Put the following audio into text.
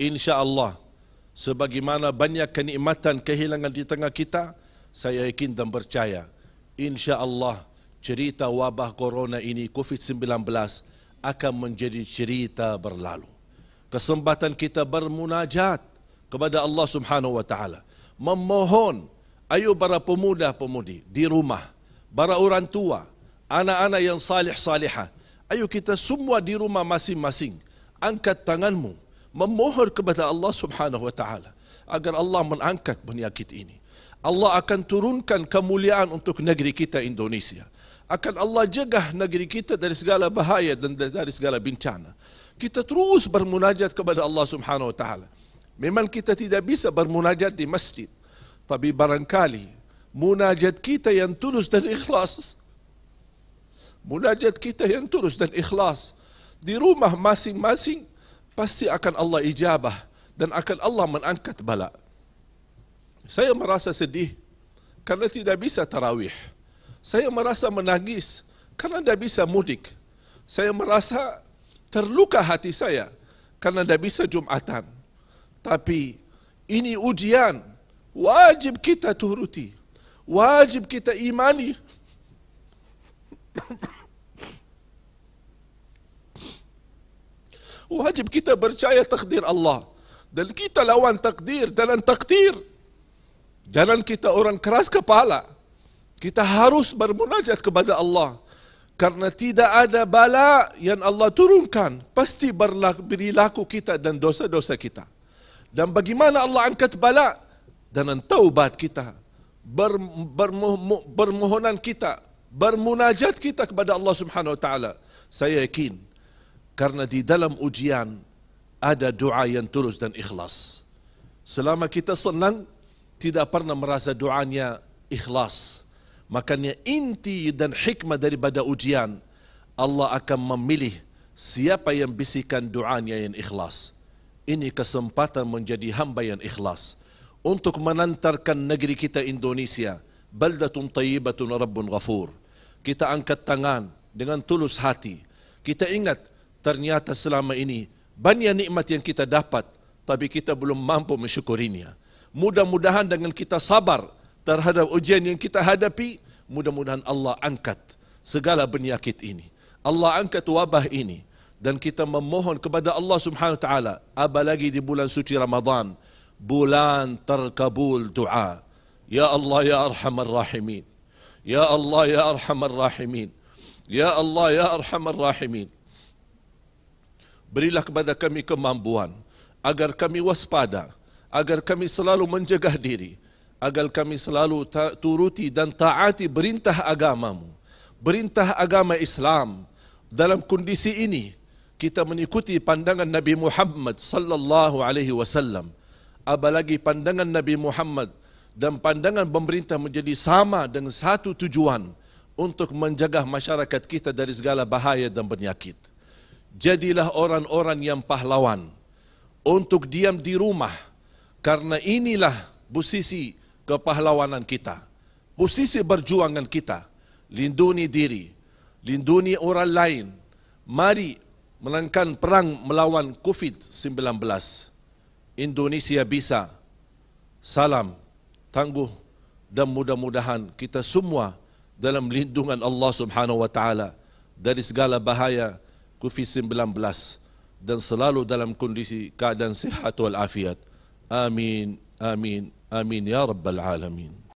insyaallah sebagaimana banyak kenikmatan kehilangan di tengah kita saya yakin dan percaya insyaallah cerita wabah corona ini covid-19 akan menjadi cerita berlalu kesempatan kita bermunajat kepada Allah Subhanahu wa taala memohon ayo para pemuda pemudi di rumah para orang tua anak-anak yang salih salihah ayo kita semua di rumah masing-masing angkat tanganmu memohon kepada Allah Subhanahu wa taala agar Allah mengangkat penyakit ini. Allah akan turunkan kemuliaan untuk negeri kita Indonesia. Akan Allah jaga negeri kita dari segala bahaya dan dari segala bencana. Kita terus bermunajat kepada Allah Subhanahu wa taala. Memang kita tidak bisa bermunajat di masjid. Tapi barangkali munajat kita yang tulus dan ikhlas. Munajat kita yang tulus dan ikhlas di rumah masing-masing pasti akan Allah ijabah dan akan Allah menangkat bala. Saya merasa sedih kerana tidak bisa tarawih. Saya merasa menangis kerana tidak bisa mudik. Saya merasa terluka hati saya kerana tidak bisa Jumatan. Tapi ini ujian wajib kita turuti. Wajib kita imani. wajib kita percaya takdir Allah dan kita lawan takdir dalam takdir jangan kita orang keras kepala kita harus bermunajat kepada Allah karena tidak ada bala yang Allah turunkan pasti berlaku kita dan dosa-dosa kita dan bagaimana Allah angkat bala dengan taubat kita bermohonan kita bermunajat kita kepada Allah Subhanahu wa taala saya yakin Karena di dalam ujian ada doa yang tulus dan ikhlas. Selama kita senang, tidak pernah merasa doanya ikhlas. Makanya inti dan hikmah daripada ujian, Allah akan memilih siapa yang bisikan doanya yang ikhlas. Ini kesempatan menjadi hamba yang ikhlas. Untuk menantarkan negeri kita Indonesia, baldatun tayyibatun rabbun ghafur. Kita angkat tangan dengan tulus hati. Kita ingat, ternyata selama ini banyak nikmat yang kita dapat tapi kita belum mampu mensyukurinya. Mudah-mudahan dengan kita sabar terhadap ujian yang kita hadapi, mudah-mudahan Allah angkat segala penyakit ini. Allah angkat wabah ini dan kita memohon kepada Allah Subhanahu wa taala apalagi di bulan suci Ramadan, bulan terkabul doa. Ya Allah ya Arhamar Rahimin. Ya Allah ya Arhamar Rahimin. Ya Allah ya Arhamar Rahimin. Berilah kepada kami kemampuan agar kami waspada, agar kami selalu menjaga diri, agar kami selalu turuti dan taati perintah agamamu, perintah agama Islam. Dalam kondisi ini kita mengikuti pandangan Nabi Muhammad sallallahu alaihi wasallam. Apalagi pandangan Nabi Muhammad dan pandangan pemerintah menjadi sama dengan satu tujuan untuk menjaga masyarakat kita dari segala bahaya dan penyakit jadilah orang-orang yang pahlawan untuk diam di rumah karena inilah posisi kepahlawanan kita posisi berjuangan kita lindungi diri lindungi orang lain mari menangkan perang melawan covid-19 Indonesia bisa salam tangguh dan mudah-mudahan kita semua dalam lindungan Allah Subhanahu wa dari segala bahaya COVID-19 dan selalu dalam kondisi keadaan sihat wal afiat. Amin, amin, amin ya rabbal alamin.